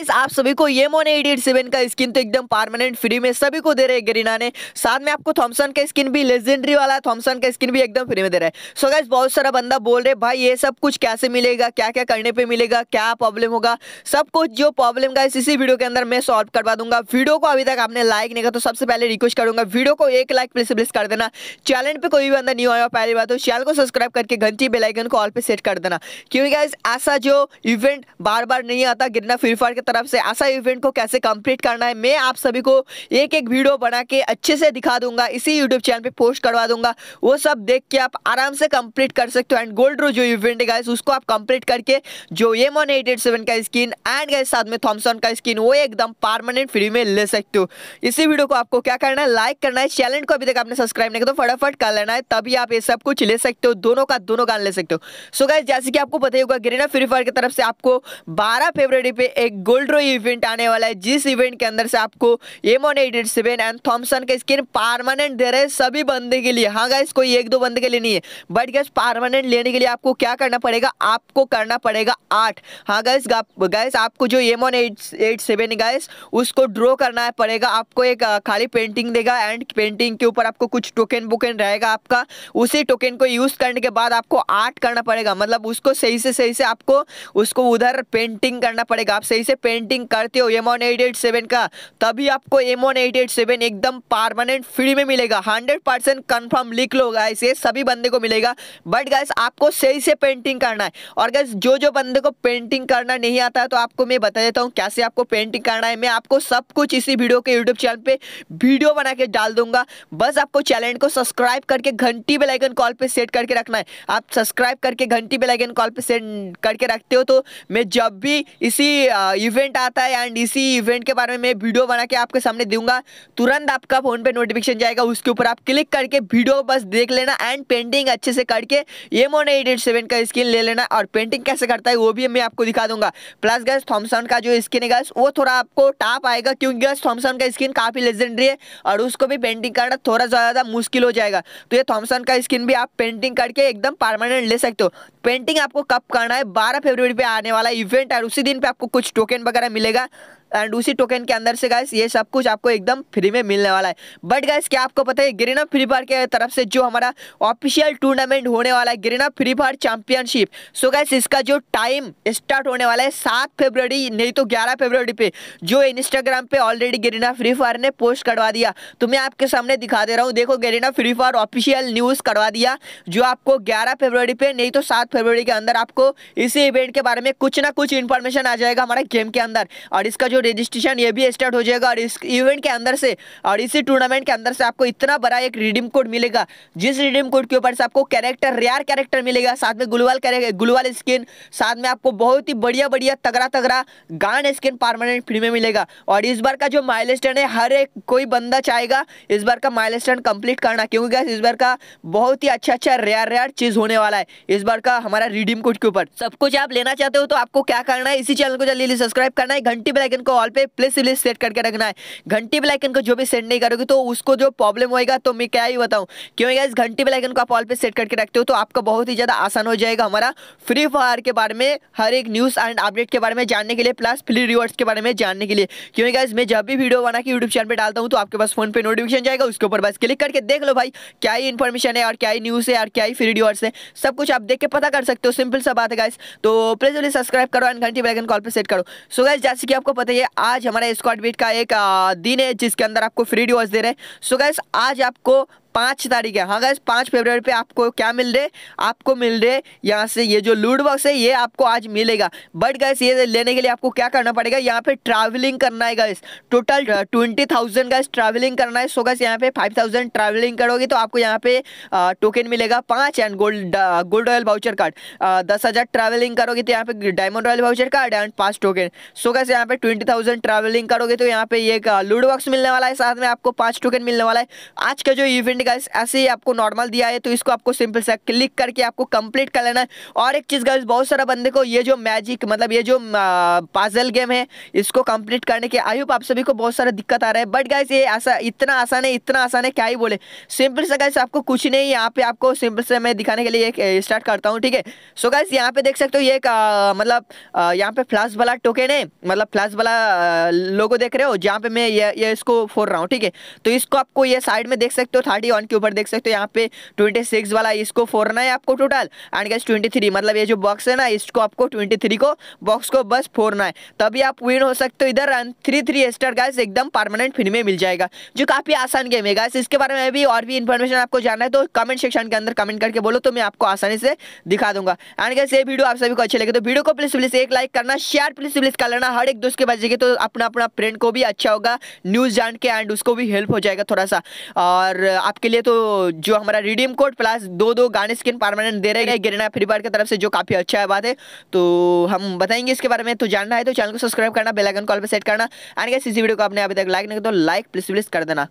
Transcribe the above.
guys आप सभी को ये मोने एडियट सेवन का स्किन तो एकदम परमानेंट फ्री में सभी को दे रहे हैं गरीना ने साथ में आपको थॉमसन का स्किन भी लेजेंडरी वाला है थॉमसन का स्किन भी एकदम फ्री में दे रहा है सो गाइस बहुत सारा बंदा बोल रहे भाई ये सब कुछ कैसे मिलेगा क्या क्या करने पे मिलेगा क्या प्रॉब्लम होगा सब कुछ जो प्रॉब्लम गाइस इसी वीडियो के अंदर मैं सॉल्व करवा दूंगा वीडियो को अभी तक आपने लाइक नहीं किया तो सबसे पहले रिक्वेस्ट करूंगा वीडियो को एक लाइक प्लीज प्लीज कर देना चैनल पर कोई भी बंदा न्यू आया पहली बार तो चैनल को सब्सक्राइब करके घंटी बेलाइकन को ऑल पे सेट कर देना क्योंकि गाइज ऐसा जो इवेंट बार बार नहीं आता गिरना फ्री फायर के तरफ से ऐसा इवेंट को कैसे कंप्लीट करना है मैं आप सभी को एक एक वीडियो बना के अच्छे से दिखा दूंगा इसी यूट्यूब चैनल पे पोस्ट करवा दूंगा वो सब देख के आप आराम से कंप्लीट कर सकते हो एंड गोल्ड रो जो इवेंट है गाइस उसको आप कंप्लीट करके जो M one eight eight seven का स्किन एंड गाइस साथ में थॉमसन का स्किन वो एकदम परमानेंट फ्री में ले सकते हो इसी वीडियो को आपको क्या करना है लाइक करना है चैनल को अभी तक आपने सब्सक्राइब नहीं किया तो फटाफट कर लेना है तभी आप ये सब कुछ ले सकते हो दोनों का दोनों गान ले सकते हो सो so गाइस जैसे कि आपको पता ही होगा ग्रेना फ्री फायर की तरफ से आपको बारह फेबर पे एक गोल्ड गोल्ड रो इवेंट आने वाला है जिस इवेंट के अंदर से आपको M one eight eight seven and Thompson का स्किन पार्मानेंट दे रहे सभी बंदे के लिए हाँ गाइस कोई एक दो बंदे के लिए नहीं है बट गैस पार्मानेंट लेने के लिए आपको क्या करना पड़ेगा आपको करना पड़ेगा आठ हाँ गाइस गाइस आपको जो M one eight eight seven guys उसको ड्रॉ करना पड़ेगा आपको एक खाली पेंटिंग देगा एंड पेंटिंग के ऊपर आपको कुछ टोकन बुकन रहेगा आपका उसी टोकन को यूज़ करने के बाद आपको आर्ट करना पड़ेगा मतलब उसको सही से सही से आपको उसको उधर पेंटिंग करना पड़ेगा आप सही से पेंटिंग करते हो M one eight eight seven का तभी आपको M one eight eight seven एकदम परमानेंट फ्री में मिलेगा हंड्रेड परसेंट कन्फर्म लिख लो गाइस ये सभी बंदे को मिलेगा बट गाइस आपको सही से पेंटिंग करना है और गाइस जो जो बंदे को पेंटिंग करना नहीं आता है तो आपको मैं बता देता हूँ कैसे आपको पेंटिंग करना है मैं आपको सब कुछ इसी वीडियो के यूट्यूब चैनल पर वीडियो बना के डाल दूंगा बस आपको चैनल को सब्सक्राइब करके घंटी बेलाइकन कॉल पर सेट करके रखना है आप सब्सक्राइब करके घंटी बेलाइकन कॉल पर सेट करके रखते हो तो मैं जब भी इसी इवेंट आता है एंड इसी इवेंट के बारे में मैं वीडियो बना के आपके सामने दूंगा तुरंत आपका फ़ोन पे नोटिफिकेशन जाएगा उसके ऊपर आप क्लिक करके वीडियो बस देख लेना एंड पेंटिंग अच्छे से करके एमोन एट एट सेवन का स्किन ले लेना और पेंटिंग कैसे करता है वो भी मैं आपको दिखा दूंगा प्लस गैस थॉमसन का जो स्किन है गैस वो थोड़ा आपको टाप आएगा क्योंकि गैस थॉमसन का स्किन काफ़ी लेजेंडरी है और उसको भी पेंटिंग करना थोड़ा ज़्यादा मुश्किल हो जाएगा तो ये थॉमसन का स्किन भी आप पेंटिंग करके एकदम परमानेंट ले सकते हो पेंटिंग आपको कब करना है बारह फरवरी पे आने वाला इवेंट है और उसी दिन पे आपको कुछ टोकन वगैरह मिलेगा एंड उसी टोकन के अंदर से गैस ये सब कुछ आपको एकदम फ्री में मिलने वाला है बट गैस क्या आपको पता है ग्रीन फ्री फायर के तरफ से जो हमारा ऑफिशियल टूर्नामेंट होने वाला है Garena free fire championship so guys इसका जो टाइम स्टार्ट होने वाला है सात फेब्रवरी नहीं तो ग्यारह फेब्रवरी पे जो इंस्टाग्राम पे ऑलरेडी गरीना फ्री फायर ने पोस्ट करवा दिया तो मैं आपके सामने दिखा दे रहा हूँ देखो Garena free fire official news करवा दिया जो आपको ग्यारह फेब्रवरी पे नहीं तो सात फेब्रवरी के अंदर आपको इसी इवेंट के बारे में कुछ ना कुछ इन्फॉर्मेशन आ जाएगा हमारे गेम के अंदर और इसका जो रजिस्ट्रेशन ये भी स्टार्ट हो जाएगा और इस इवेंट के अंदर से और इसी टूर्नामेंट के अंदर से आपको इतना बड़ा एक रिडीम कोड मिलेगा जिस रिडीम कोड के ऊपर से आपको कैरेक्टर रेयर कैरेक्टर मिलेगा साथ में ग्लूवाल ग्लूवाल स्किन साथ में आपको बहुत ही बढ़िया बढ़िया तगड़ा तगड़ा गान स्किन परमानेंट फ्री में मिलेगा और इस बार का जो माइल है हर एक कोई बंदा चाहेगा इस बार का माइल कंप्लीट करना क्योंकि इस बार का बहुत ही अच्छा अच्छा रेयर रेयर चीज़ होने वाला है इस बार का हमारा रिडीम कोड के ऊपर सब कुछ आप लेना चाहते हो तो आपको क्या करना है इसी चैनल को जल्दी सब्सक्राइब करना है घंटी बेलाइकन को को ऑल पे प्लस सिली सेट करके रखना है घंटी बिलाइकन को जो भी सेट नहीं करोगे तो उसको जो प्रॉब्लम होएगा तो मैं क्या ही बताऊँ क्यों इस घंटी बिलाइकन को आप ऑल पे सेट करके रखते हो तो आपका बहुत ही ज़्यादा आसान हो जाएगा हमारा फ्री फायर के बारे में हर एक न्यूज़ एंड अपडेट के बारे में जानने के लिए प्लस फ्री रिवॉर्ड्स के बारे में जानने के लिए क्यों गाइज मैं जब भी वीडियो बना के यूट्यूब चैनल पर डालता हूँ तो आपके पास फोन पर नोटिफिकेशन जाएगा उसके ऊपर बस क्लिक करके देख लो भाई क्या ही इन्फॉर्मेशन है और क्या ही न्यूज़ है और क्या ही फ्री रिवॉर्ड्स है सब कुछ आप देख के पता कर सकते हो सिंपल सा बात है गाइज तो प्लीज़ प्लीज सब्सक्राइब करो एंड घंटी बेलाइकन कॉल पर सेट करो सो गाइज जैसे कि आपको पता ही ये आज हमारा स्क्वाड बीट का एक दिन है जिसके अंदर आपको फ्री डिवॉर्स दे रहे हैं सो गैस आज आपको पाँच तारीख है हाँ गैस पाँच फेब्रवरी पे आपको क्या मिल रहे आपको मिल रहे यहाँ से ये जो लूड बॉक्स है ये आपको आज मिलेगा बट गाइस ये लेने के लिए आपको क्या करना पड़ेगा यहाँ पे ट्रैवलिंग करना है guys total twenty thousand guys travelling करना है सो गाइस यहाँ पे फाइव थाउजेंड ट्रैवलिंग करोगे तो आपको यहाँ पे टोकन uh, मिलेगा पाँच and gold gold royal voucher card दस हज़ार ट्रैवलिंग करोगे तो यहाँ पे diamond royal voucher card and पाँच टोकन सो गैस यहाँ पे ट्वेंटी थाउजेंड ट्रैवलिंग करोगे तो यहाँ पे एक लूड बॉक्स मिलने वाला है साथ में आपको पाँच टोकन मिलने वाला है आज का जो इवेंट एंड गर्ल्स ऐसे ही आपको नॉर्मल दिया है तो इसको आपको सिंपल सा क्लिक करके आपको कंप्लीट कर लेना है और एक चीज़ गर्ल्स बहुत सारा बंदे को ये जो मैजिक मतलब ये जो पाजल गेम है इसको कंप्लीट करने के आई होप आप सभी को बहुत सारा दिक्कत आ रहा है बट गाइस ये ऐसा इतना आसान है इतना आसान है क्या ही बोले सिंपल से गाइस आपको कुछ नहीं यहाँ पे आपको सिंपल से मैं दिखाने के लिए एक स्टार्ट करता हूँ ठीक है सो गाइस यहाँ पे देख सकते हो ये एक मतलब यहाँ पे फ्लैश वाला टोकन है मतलब फ्लैश वाला लोगो देख रहे हो जहाँ पे मैं ये इसको फोड़ रहा हूँ ठीक है तो इसको आपको ये साइड में देख सकते हो थर्टी ही ऑन के ऊपर देख सकते हो यहाँ पे ट्वेंटी सिक्स वाला इसको फोड़ना है आपको total and guys twenty three मतलब ये जो बॉक्स है ना इसको आपको ट्वेंटी थ्री को बॉक्स को बस फोड़ना है तभी आप विन हो सकते हो इधर and three three star guys एकदम परमानेंट फ्री में मिल जाएगा जो काफ़ी आसान गेम है गैस इसके बारे में भी और भी इन्फॉर्मेशन आपको जानना है तो कमेंट सेक्शन के अंदर कमेंट करके बोलो तो मैं आपको आसानी से दिखा दूंगा एंड गैस ये वीडियो आप सभी को अच्छे लगे तो वीडियो को प्लीज प्लीज एक लाइक करना शेयर प्लीज प्लीज कर लेना हर एक दोस्त के पास तो अपना अपना फ्रेंड को भी अच्छा होगा न्यूज़ जान के एंड उसको भी हेल्प हो जाएगा थोड़ा सा और आप आपके लिए तो जो हमारा रिडीम कोड प्लस दो दो गाने स्किन परमानेंट दे रहे हैं गिरना फ्री फायर की तरफ से जो काफ़ी अच्छा बात है तो हम बताएंगे इसके बारे में तो जानना है तो चैनल को सब्सक्राइब करना बेलाइकन कॉल पर सेट करना एंड के इसी वीडियो को आपने अभी तक लाइक नहीं तो लाइक प्लीज प्लीज कर देना